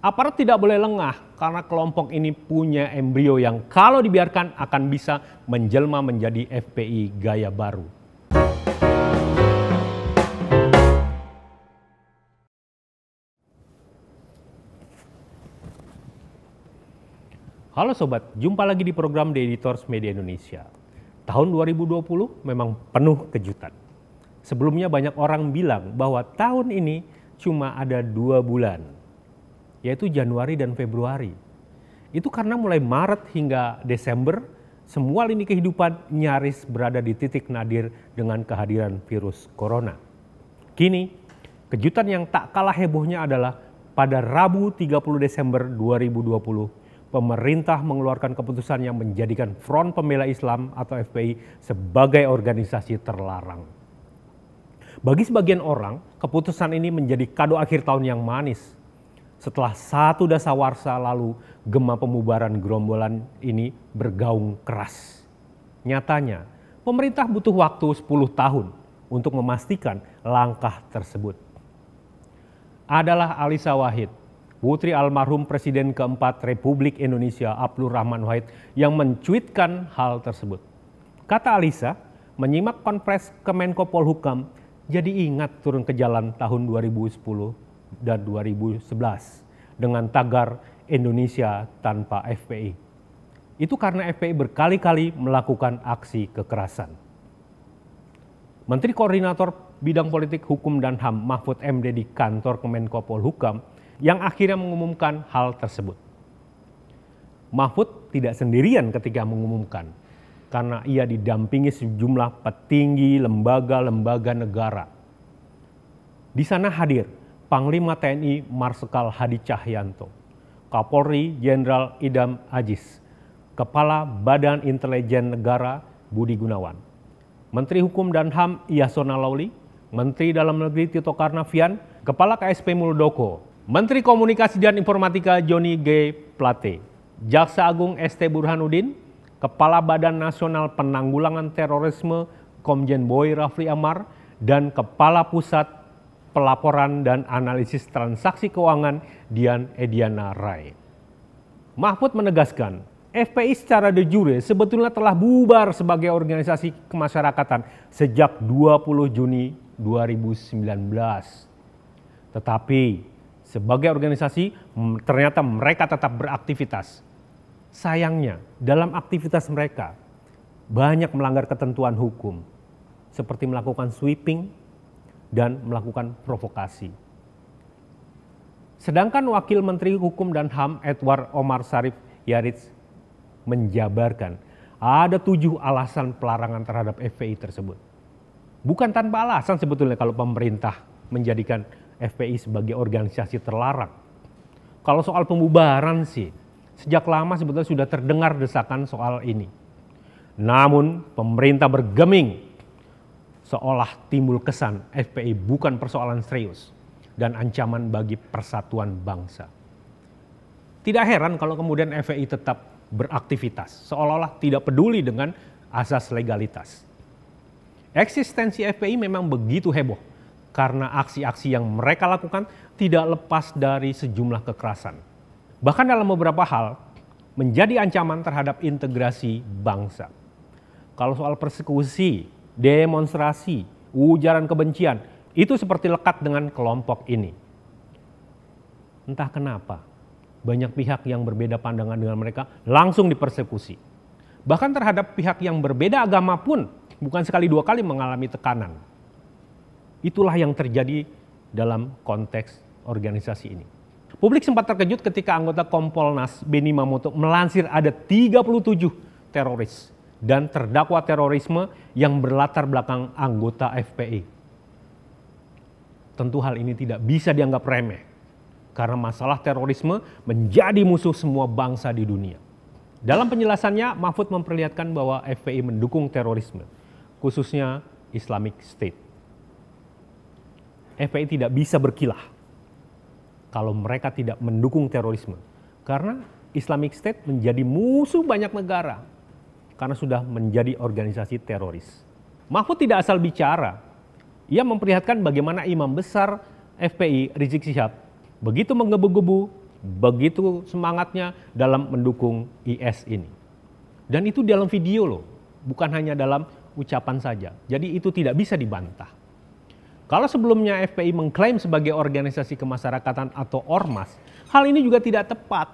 Aparat tidak boleh lengah karena kelompok ini punya embrio yang kalau dibiarkan akan bisa menjelma menjadi FPI gaya baru. Halo sobat, jumpa lagi di program The Editors Media Indonesia. Tahun 2020 memang penuh kejutan. Sebelumnya banyak orang bilang bahwa tahun ini cuma ada dua bulan yaitu Januari dan Februari. Itu karena mulai Maret hingga Desember semua lini kehidupan nyaris berada di titik nadir dengan kehadiran virus corona. Kini, kejutan yang tak kalah hebohnya adalah pada Rabu 30 Desember 2020, pemerintah mengeluarkan keputusan yang menjadikan Front Pembela Islam atau FPI sebagai organisasi terlarang. Bagi sebagian orang, keputusan ini menjadi kado akhir tahun yang manis setelah satu dasawarsa lalu gema pemubaran gerombolan ini bergaung keras. Nyatanya, pemerintah butuh waktu 10 tahun untuk memastikan langkah tersebut. Adalah Alisa Wahid, putri almarhum Presiden keempat Republik Indonesia Abdul Rahman Wahid yang mencuitkan hal tersebut. Kata Alisa, menyimak konpres Kemenko Polhukam jadi ingat turun ke jalan tahun 2010 dan 2011 dengan tagar Indonesia tanpa FPI. Itu karena FPI berkali-kali melakukan aksi kekerasan. Menteri Koordinator Bidang Politik Hukum dan HAM Mahfud MD di kantor Kemenko Polhukam yang akhirnya mengumumkan hal tersebut. Mahfud tidak sendirian ketika mengumumkan karena ia didampingi sejumlah petinggi lembaga-lembaga negara. Di sana hadir Panglima TNI Marsikal Hadi Cahyanto, Kapolri Jenderal Idam Ajis, Kepala Badan Intelijen Negara Budi Gunawan, Menteri Hukum dan HAM Yasona Lauli, Menteri Dalam Negeri Tito Karnavian, Kepala KSP Muldoko, Menteri Komunikasi dan Informatika Joni G. Plate, Jaksa Agung ST Burhanuddin, Kepala Badan Nasional Penanggulangan Terorisme Komjen Boy Rafli Amar, dan Kepala Pusat pelaporan dan analisis transaksi keuangan Dian Ediana Rai. Mahfud menegaskan, FPI secara de jure sebetulnya telah bubar sebagai organisasi kemasyarakatan sejak 20 Juni 2019. Tetapi sebagai organisasi ternyata mereka tetap beraktivitas. Sayangnya dalam aktivitas mereka banyak melanggar ketentuan hukum seperti melakukan sweeping dan melakukan provokasi. Sedangkan Wakil Menteri Hukum dan HAM Edward Omar Sarif Yarits menjabarkan ada tujuh alasan pelarangan terhadap FPI tersebut. Bukan tanpa alasan sebetulnya kalau pemerintah menjadikan FPI sebagai organisasi terlarang. Kalau soal pembubaran sih, sejak lama sebetulnya sudah terdengar desakan soal ini. Namun pemerintah bergeming seolah timbul kesan FPI bukan persoalan serius dan ancaman bagi persatuan bangsa. Tidak heran kalau kemudian FPI tetap beraktivitas, seolah-olah tidak peduli dengan asas legalitas. Eksistensi FPI memang begitu heboh karena aksi-aksi yang mereka lakukan tidak lepas dari sejumlah kekerasan. Bahkan dalam beberapa hal menjadi ancaman terhadap integrasi bangsa. Kalau soal persekusi, demonstrasi, ujaran kebencian, itu seperti lekat dengan kelompok ini. Entah kenapa, banyak pihak yang berbeda pandangan dengan mereka langsung dipersekusi. Bahkan terhadap pihak yang berbeda agama pun bukan sekali dua kali mengalami tekanan. Itulah yang terjadi dalam konteks organisasi ini. Publik sempat terkejut ketika anggota Kompolnas Beni Mamoto melansir ada 37 teroris dan terdakwa terorisme yang berlatar belakang anggota FPI. Tentu hal ini tidak bisa dianggap remeh karena masalah terorisme menjadi musuh semua bangsa di dunia. Dalam penjelasannya, Mahfud memperlihatkan bahwa FPI mendukung terorisme, khususnya Islamic State. FPI tidak bisa berkilah kalau mereka tidak mendukung terorisme, karena Islamic State menjadi musuh banyak negara, karena sudah menjadi organisasi teroris. Mahfud tidak asal bicara. Ia memperlihatkan bagaimana imam besar FPI Rizik Sihab begitu menggebu-gebu, begitu semangatnya dalam mendukung IS ini. Dan itu dalam video loh, bukan hanya dalam ucapan saja. Jadi itu tidak bisa dibantah. Kalau sebelumnya FPI mengklaim sebagai organisasi kemasyarakatan atau ormas, hal ini juga tidak tepat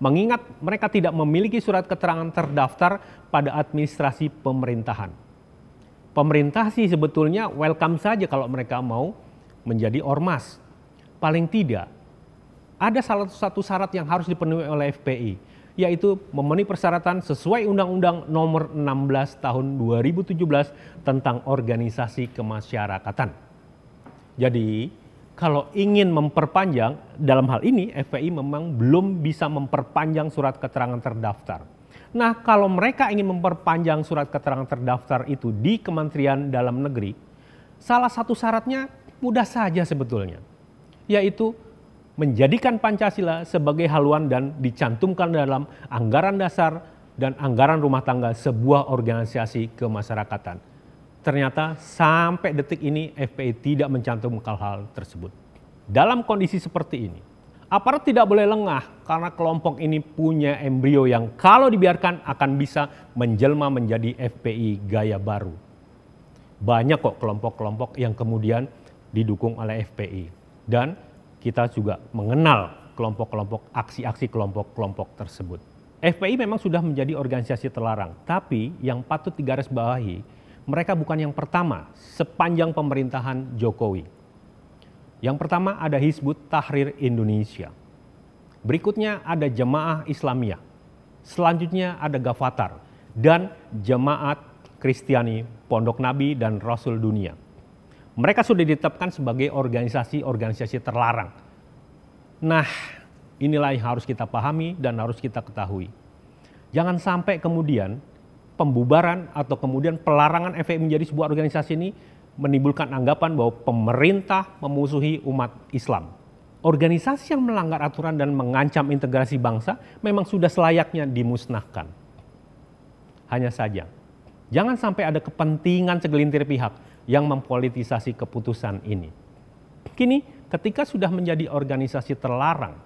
mengingat mereka tidak memiliki surat keterangan terdaftar pada administrasi pemerintahan. Pemerintah sih sebetulnya welcome saja kalau mereka mau menjadi ormas. Paling tidak, ada salah satu syarat yang harus dipenuhi oleh FPI, yaitu memenuhi persyaratan sesuai Undang-Undang Nomor 16 Tahun 2017 tentang Organisasi Kemasyarakatan. Jadi, kalau ingin memperpanjang, dalam hal ini FPI memang belum bisa memperpanjang surat keterangan terdaftar. Nah, kalau mereka ingin memperpanjang surat keterangan terdaftar itu di Kementerian Dalam Negeri, salah satu syaratnya mudah saja sebetulnya, yaitu menjadikan Pancasila sebagai haluan dan dicantumkan dalam anggaran dasar dan anggaran rumah tangga sebuah organisasi kemasyarakatan. Ternyata sampai detik ini FPI tidak mencantumkan hal tersebut. Dalam kondisi seperti ini, aparat tidak boleh lengah karena kelompok ini punya embrio yang kalau dibiarkan akan bisa menjelma menjadi FPI gaya baru. Banyak kok kelompok-kelompok yang kemudian didukung oleh FPI. Dan kita juga mengenal kelompok-kelompok aksi-aksi kelompok-kelompok tersebut. FPI memang sudah menjadi organisasi terlarang, tapi yang patut digarisbawahi mereka bukan yang pertama sepanjang pemerintahan Jokowi. Yang pertama ada Hizbut Tahrir Indonesia. Berikutnya ada Jemaah Islamiyah. Selanjutnya ada Gafatar dan Jemaat Kristiani Pondok Nabi dan Rasul Dunia. Mereka sudah ditetapkan sebagai organisasi-organisasi terlarang. Nah, inilah yang harus kita pahami dan harus kita ketahui. Jangan sampai kemudian pembubaran atau kemudian pelarangan FPI e menjadi sebuah organisasi ini menimbulkan anggapan bahwa pemerintah memusuhi umat Islam. Organisasi yang melanggar aturan dan mengancam integrasi bangsa memang sudah selayaknya dimusnahkan. Hanya saja, jangan sampai ada kepentingan segelintir pihak yang mempolitisasi keputusan ini. Kini, ketika sudah menjadi organisasi terlarang,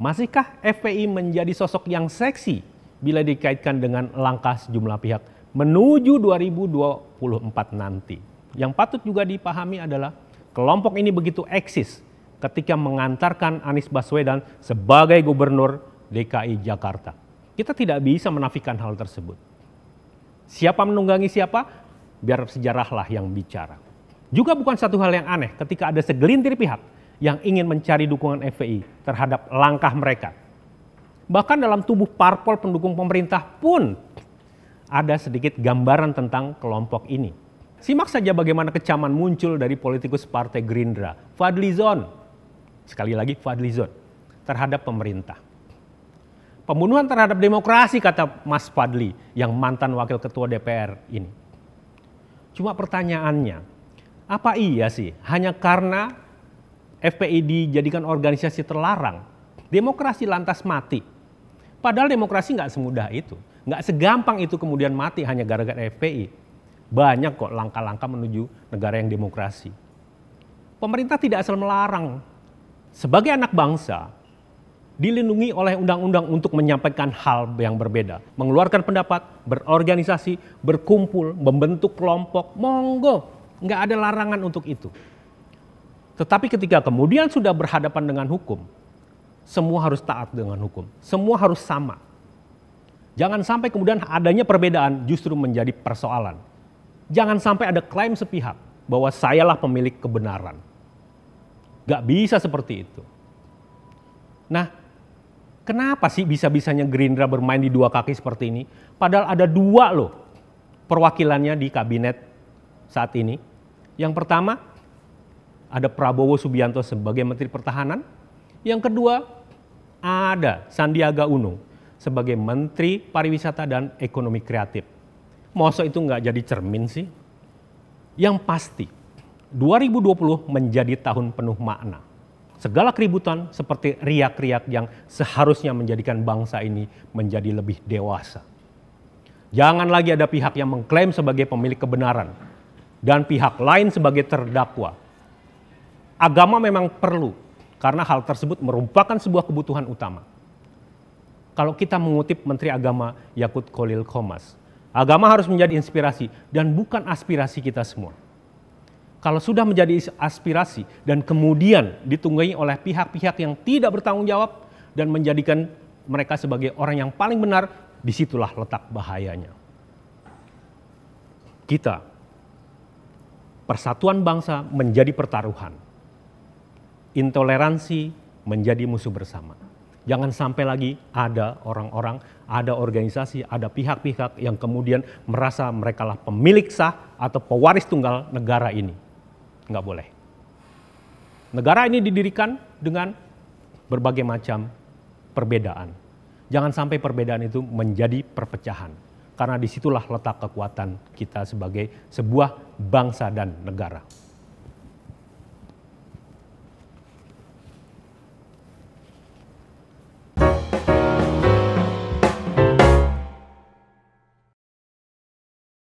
masihkah FPI e menjadi sosok yang seksi bila dikaitkan dengan langkah sejumlah pihak menuju 2024 nanti. Yang patut juga dipahami adalah kelompok ini begitu eksis ketika mengantarkan Anies Baswedan sebagai gubernur DKI Jakarta. Kita tidak bisa menafikan hal tersebut. Siapa menunggangi siapa? Biar sejarahlah yang bicara. Juga bukan satu hal yang aneh ketika ada segelintir pihak yang ingin mencari dukungan FPI terhadap langkah mereka bahkan dalam tubuh parpol pendukung pemerintah pun ada sedikit gambaran tentang kelompok ini. Simak saja bagaimana kecaman muncul dari politikus Partai Gerindra, Fadlizon. Sekali lagi Fadlizon terhadap pemerintah. Pembunuhan terhadap demokrasi kata Mas Fadli yang mantan wakil ketua DPR ini. Cuma pertanyaannya, apa iya sih hanya karena FPI dijadikan organisasi terlarang, demokrasi lantas mati? Padahal demokrasi nggak semudah itu. Nggak segampang itu kemudian mati hanya gara-gara FPI. Banyak kok langkah-langkah menuju negara yang demokrasi. Pemerintah tidak asal melarang. Sebagai anak bangsa, dilindungi oleh undang-undang untuk menyampaikan hal yang berbeda. Mengeluarkan pendapat, berorganisasi, berkumpul, membentuk kelompok, monggo. Nggak ada larangan untuk itu. Tetapi ketika kemudian sudah berhadapan dengan hukum, semua harus taat dengan hukum. Semua harus sama. Jangan sampai kemudian adanya perbedaan justru menjadi persoalan. Jangan sampai ada klaim sepihak bahwa sayalah pemilik kebenaran. Gak bisa seperti itu. Nah, kenapa sih bisa-bisanya Gerindra bermain di dua kaki seperti ini? Padahal ada dua loh perwakilannya di kabinet saat ini. Yang pertama, ada Prabowo Subianto sebagai Menteri Pertahanan. Yang kedua, ada Sandiaga Uno sebagai Menteri Pariwisata dan Ekonomi Kreatif. Masa itu nggak jadi cermin sih? Yang pasti, 2020 menjadi tahun penuh makna. Segala keributan seperti riak-riak yang seharusnya menjadikan bangsa ini menjadi lebih dewasa. Jangan lagi ada pihak yang mengklaim sebagai pemilik kebenaran dan pihak lain sebagai terdakwa. Agama memang perlu karena hal tersebut merupakan sebuah kebutuhan utama. Kalau kita mengutip Menteri Agama Yakut Kolil Komas, agama harus menjadi inspirasi dan bukan aspirasi kita semua. Kalau sudah menjadi aspirasi dan kemudian ditunggangi oleh pihak-pihak yang tidak bertanggung jawab dan menjadikan mereka sebagai orang yang paling benar, disitulah letak bahayanya. Kita, persatuan bangsa menjadi pertaruhan intoleransi menjadi musuh bersama. Jangan sampai lagi ada orang-orang, ada organisasi, ada pihak-pihak yang kemudian merasa mereka lah pemilik sah atau pewaris tunggal negara ini. Enggak boleh. Negara ini didirikan dengan berbagai macam perbedaan. Jangan sampai perbedaan itu menjadi perpecahan. Karena disitulah letak kekuatan kita sebagai sebuah bangsa dan negara.